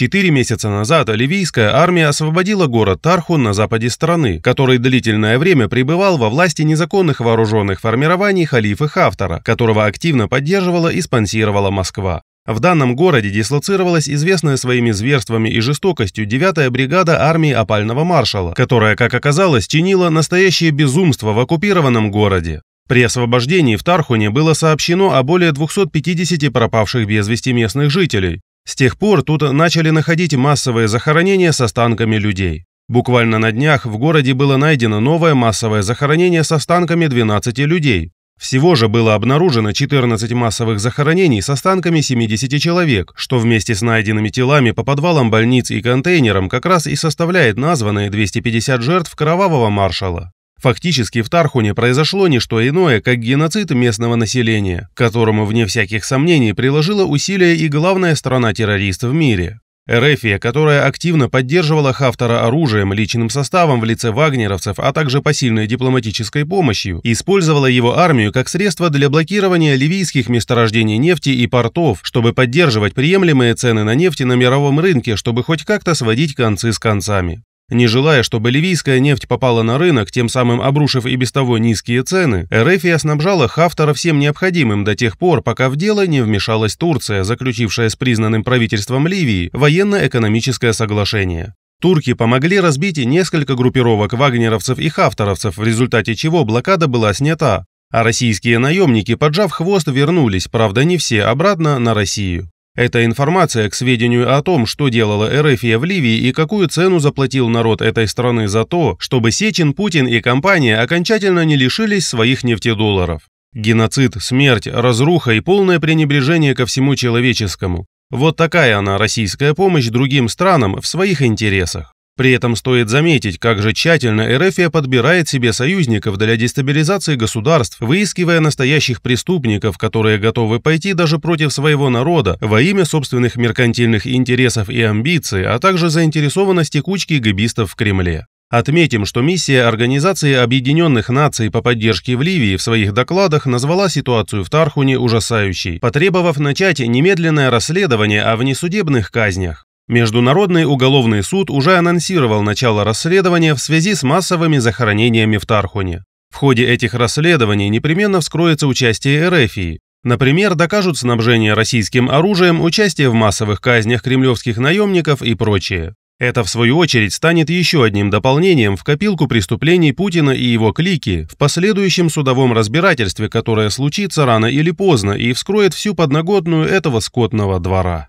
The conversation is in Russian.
Четыре месяца назад ливийская армия освободила город Тархун на западе страны, который длительное время пребывал во власти незаконных вооруженных формирований халифа Хафтара, которого активно поддерживала и спонсировала Москва. В данном городе дислоцировалась известная своими зверствами и жестокостью 9-я бригада армии опального маршала, которая, как оказалось, чинила настоящее безумство в оккупированном городе. При освобождении в Тархуне было сообщено о более 250 пропавших без вести местных жителей. С тех пор тут начали находить массовые захоронения с останками людей. Буквально на днях в городе было найдено новое массовое захоронение с останками 12 людей. Всего же было обнаружено 14 массовых захоронений с останками 70 человек, что вместе с найденными телами по подвалам больниц и контейнерам как раз и составляет названные 250 жертв кровавого маршала. Фактически в Тархуне произошло не что иное, как геноцид местного населения, которому, вне всяких сомнений, приложила усилия и главная страна террористов в мире. Эрефия, которая активно поддерживала Хафтора оружием, личным составом в лице вагнеровцев, а также посильной дипломатической помощью, использовала его армию как средство для блокирования ливийских месторождений нефти и портов, чтобы поддерживать приемлемые цены на нефть на мировом рынке, чтобы хоть как-то сводить концы с концами. Не желая, чтобы ливийская нефть попала на рынок, тем самым обрушив и без того низкие цены, Эрефия снабжала Хафтара всем необходимым до тех пор, пока в дело не вмешалась Турция, заключившая с признанным правительством Ливии военно-экономическое соглашение. Турки помогли разбить и несколько группировок вагнеровцев и хафтаровцев, в результате чего блокада была снята, а российские наемники, поджав хвост, вернулись, правда не все, обратно на Россию. Эта информация к сведению о том, что делала Эрефия в Ливии и какую цену заплатил народ этой страны за то, чтобы Сечин, Путин и компания окончательно не лишились своих нефтедолларов. Геноцид, смерть, разруха и полное пренебрежение ко всему человеческому. Вот такая она, российская помощь другим странам в своих интересах. При этом стоит заметить, как же тщательно Эрефия подбирает себе союзников для дестабилизации государств, выискивая настоящих преступников, которые готовы пойти даже против своего народа во имя собственных меркантильных интересов и амбиций, а также заинтересованности кучки гибистов в Кремле. Отметим, что миссия Организации Объединенных Наций по поддержке в Ливии в своих докладах назвала ситуацию в Тархуне ужасающей, потребовав начать немедленное расследование о внесудебных казнях. Международный уголовный суд уже анонсировал начало расследования в связи с массовыми захоронениями в Тархуне. В ходе этих расследований непременно вскроется участие Эрефии. Например, докажут снабжение российским оружием, участие в массовых казнях кремлевских наемников и прочее. Это, в свою очередь, станет еще одним дополнением в копилку преступлений Путина и его клики в последующем судовом разбирательстве, которое случится рано или поздно и вскроет всю подноготную этого скотного двора.